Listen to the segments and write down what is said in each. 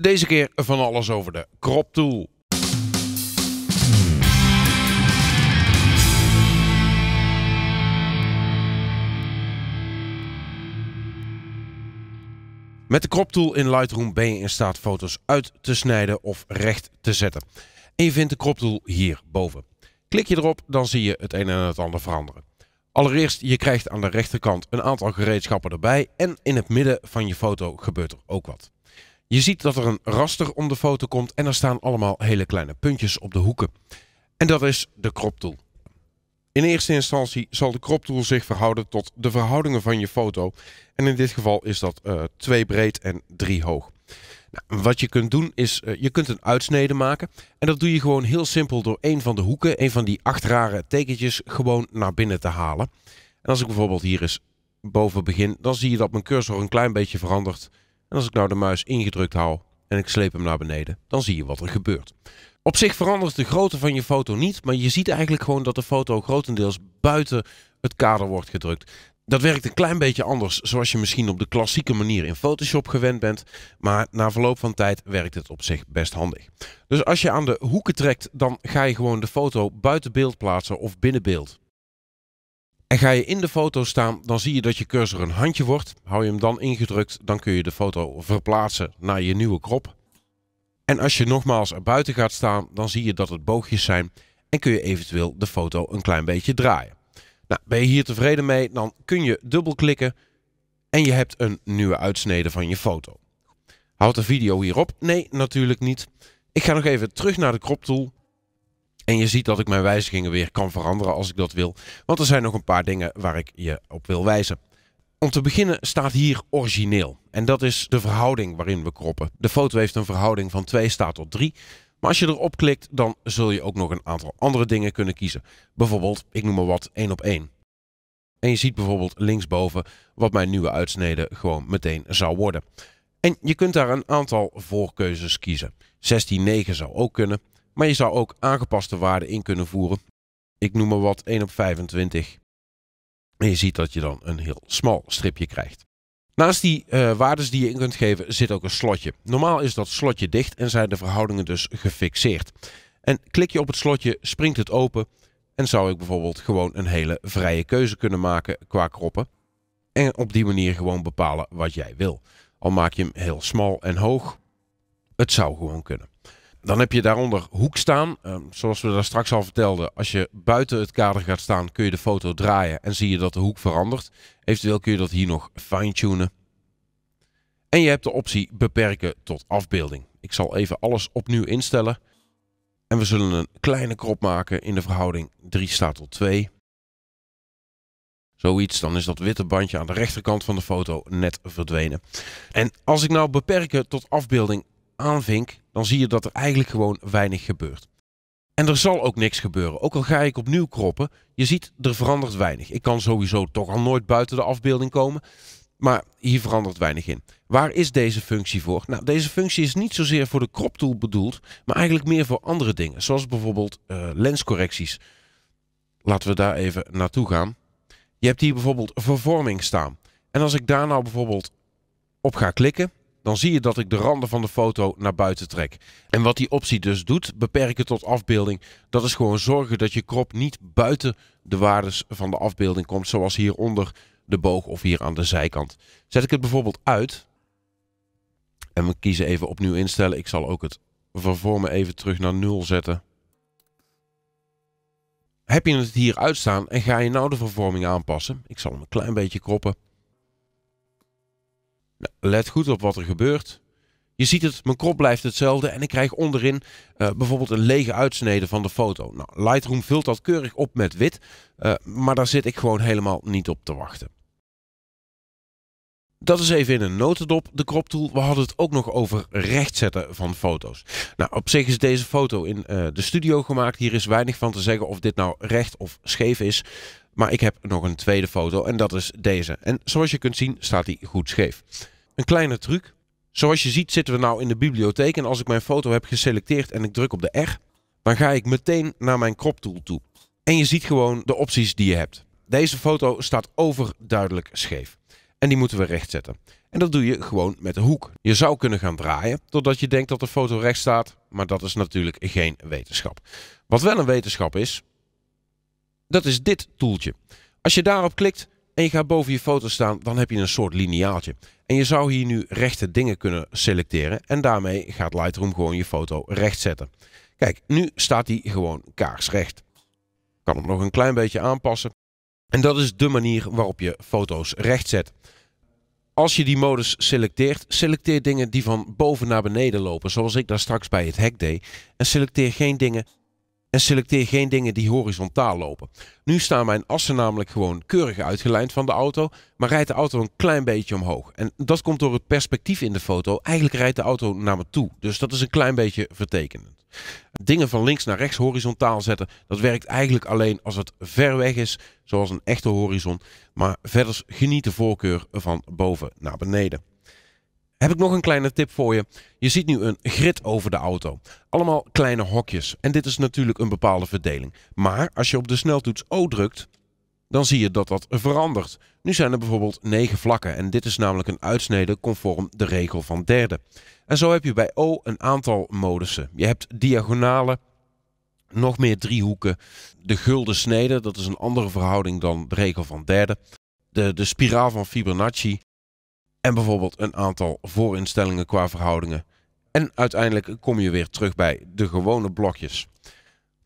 Deze keer van alles over de crop tool. Met de crop tool in Lightroom ben je in staat foto's uit te snijden of recht te zetten. En je vindt de crop tool hierboven. Klik je erop, dan zie je het een en het ander veranderen. Allereerst, je krijgt aan de rechterkant een aantal gereedschappen erbij en in het midden van je foto gebeurt er ook wat. Je ziet dat er een raster om de foto komt en er staan allemaal hele kleine puntjes op de hoeken. En dat is de crop tool. In eerste instantie zal de crop tool zich verhouden tot de verhoudingen van je foto. En in dit geval is dat 2 eh, breed en 3 hoog. Nou, wat je kunt doen is, eh, je kunt een uitsnede maken. En dat doe je gewoon heel simpel door een van de hoeken, een van die acht rare tekentjes, gewoon naar binnen te halen. En als ik bijvoorbeeld hier eens boven begin, dan zie je dat mijn cursor een klein beetje verandert. En als ik nou de muis ingedrukt hou en ik sleep hem naar beneden, dan zie je wat er gebeurt. Op zich verandert de grootte van je foto niet, maar je ziet eigenlijk gewoon dat de foto grotendeels buiten het kader wordt gedrukt. Dat werkt een klein beetje anders, zoals je misschien op de klassieke manier in Photoshop gewend bent, maar na verloop van tijd werkt het op zich best handig. Dus als je aan de hoeken trekt, dan ga je gewoon de foto buiten beeld plaatsen of binnen beeld. En ga je in de foto staan, dan zie je dat je cursor een handje wordt. Hou je hem dan ingedrukt, dan kun je de foto verplaatsen naar je nieuwe krop. En als je nogmaals buiten gaat staan, dan zie je dat het boogjes zijn en kun je eventueel de foto een klein beetje draaien. Nou, ben je hier tevreden mee, dan kun je dubbelklikken en je hebt een nieuwe uitsnede van je foto. Houdt de video hierop? Nee, natuurlijk niet. Ik ga nog even terug naar de crop tool en je ziet dat ik mijn wijzigingen weer kan veranderen als ik dat wil. Want er zijn nog een paar dingen waar ik je op wil wijzen. Om te beginnen staat hier origineel. En dat is de verhouding waarin we kroppen. De foto heeft een verhouding van 2 staat op 3. Maar als je erop klikt, dan zul je ook nog een aantal andere dingen kunnen kiezen. Bijvoorbeeld, ik noem maar wat, 1 op 1. En je ziet bijvoorbeeld linksboven wat mijn nieuwe uitsnede gewoon meteen zou worden. En je kunt daar een aantal voorkeuzes kiezen. 16:9 zou ook kunnen. Maar je zou ook aangepaste waarden in kunnen voeren. Ik noem maar wat 1 op 25. En je ziet dat je dan een heel smal stripje krijgt. Naast die uh, waardes die je in kunt geven zit ook een slotje. Normaal is dat slotje dicht en zijn de verhoudingen dus gefixeerd. En klik je op het slotje springt het open en zou ik bijvoorbeeld gewoon een hele vrije keuze kunnen maken qua kroppen. En op die manier gewoon bepalen wat jij wil. Al maak je hem heel smal en hoog, het zou gewoon kunnen dan heb je daaronder hoek staan. Ehm, zoals we daar straks al vertelden, als je buiten het kader gaat staan, kun je de foto draaien en zie je dat de hoek verandert. Eventueel kun je dat hier nog fine-tunen. En je hebt de optie beperken tot afbeelding. Ik zal even alles opnieuw instellen. En we zullen een kleine krop maken in de verhouding 3 staat tot 2. Zoiets, dan is dat witte bandje aan de rechterkant van de foto net verdwenen. En als ik nou beperken tot afbeelding aanvink, dan zie je dat er eigenlijk gewoon weinig gebeurt. En er zal ook niks gebeuren. Ook al ga ik opnieuw kroppen, je ziet, er verandert weinig. Ik kan sowieso toch al nooit buiten de afbeelding komen. Maar hier verandert weinig in. Waar is deze functie voor? Nou, deze functie is niet zozeer voor de crop tool bedoeld, maar eigenlijk meer voor andere dingen. Zoals bijvoorbeeld eh, lenscorrecties. Laten we daar even naartoe gaan. Je hebt hier bijvoorbeeld vervorming staan. En als ik daar nou bijvoorbeeld op ga klikken, dan zie je dat ik de randen van de foto naar buiten trek. En wat die optie dus doet, beperken tot afbeelding, dat is gewoon zorgen dat je krop niet buiten de waardes van de afbeelding komt, zoals hieronder de boog of hier aan de zijkant. Zet ik het bijvoorbeeld uit, en we kiezen even opnieuw instellen, ik zal ook het vervormen even terug naar 0 zetten. Heb je het hier uitstaan en ga je nou de vervorming aanpassen? Ik zal hem een klein beetje kroppen. Nou, let goed op wat er gebeurt. Je ziet het, mijn krop blijft hetzelfde en ik krijg onderin eh, bijvoorbeeld een lege uitsnede van de foto. Nou, Lightroom vult dat keurig op met wit, eh, maar daar zit ik gewoon helemaal niet op te wachten. Dat is even in een notendop, de crop tool. We hadden het ook nog over rechtzetten van foto's. Nou, op zich is deze foto in eh, de studio gemaakt. Hier is weinig van te zeggen of dit nou recht of scheef is. Maar ik heb nog een tweede foto en dat is deze. En zoals je kunt zien staat die goed scheef. Een kleine truc. Zoals je ziet zitten we nou in de bibliotheek en als ik mijn foto heb geselecteerd en ik druk op de R, dan ga ik meteen naar mijn crop tool toe. En je ziet gewoon de opties die je hebt. Deze foto staat overduidelijk scheef. En die moeten we rechtzetten. En dat doe je gewoon met de hoek. Je zou kunnen gaan draaien totdat je denkt dat de foto recht staat, maar dat is natuurlijk geen wetenschap. Wat wel een wetenschap is, dat is dit toeltje. Als je daarop klikt en je gaat boven je foto staan, dan heb je een soort lineaaltje. En je zou hier nu rechte dingen kunnen selecteren en daarmee gaat Lightroom gewoon je foto recht zetten. Kijk, nu staat die gewoon kaarsrecht. Kan hem nog een klein beetje aanpassen. En dat is de manier waarop je foto's recht zet. Als je die modus selecteert, selecteer dingen die van boven naar beneden lopen, zoals ik daar straks bij het hek deed. En selecteer geen dingen en selecteer geen dingen die horizontaal lopen. Nu staan mijn assen namelijk gewoon keurig uitgelijnd van de auto, maar rijdt de auto een klein beetje omhoog. En dat komt door het perspectief in de foto. Eigenlijk rijdt de auto naar me toe, dus dat is een klein beetje vertekenend. Dingen van links naar rechts horizontaal zetten, dat werkt eigenlijk alleen als het ver weg is, zoals een echte horizon. Maar verder geniet de voorkeur van boven naar beneden heb ik nog een kleine tip voor je. Je ziet nu een grid over de auto. Allemaal kleine hokjes. En dit is natuurlijk een bepaalde verdeling. Maar als je op de sneltoets O drukt, dan zie je dat dat verandert. Nu zijn er bijvoorbeeld 9 vlakken en dit is namelijk een uitsnede conform de regel van derde. En zo heb je bij O een aantal modussen. Je hebt diagonale, nog meer driehoeken, de gulden snede, dat is een andere verhouding dan de regel van derde. De, de spiraal van Fibonacci en bijvoorbeeld een aantal voorinstellingen qua verhoudingen. En uiteindelijk kom je weer terug bij de gewone blokjes.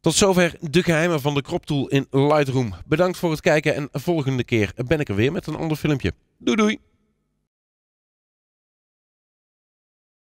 Tot zover de geheimen van de crop tool in Lightroom. Bedankt voor het kijken en volgende keer ben ik er weer met een ander filmpje. Doei doei!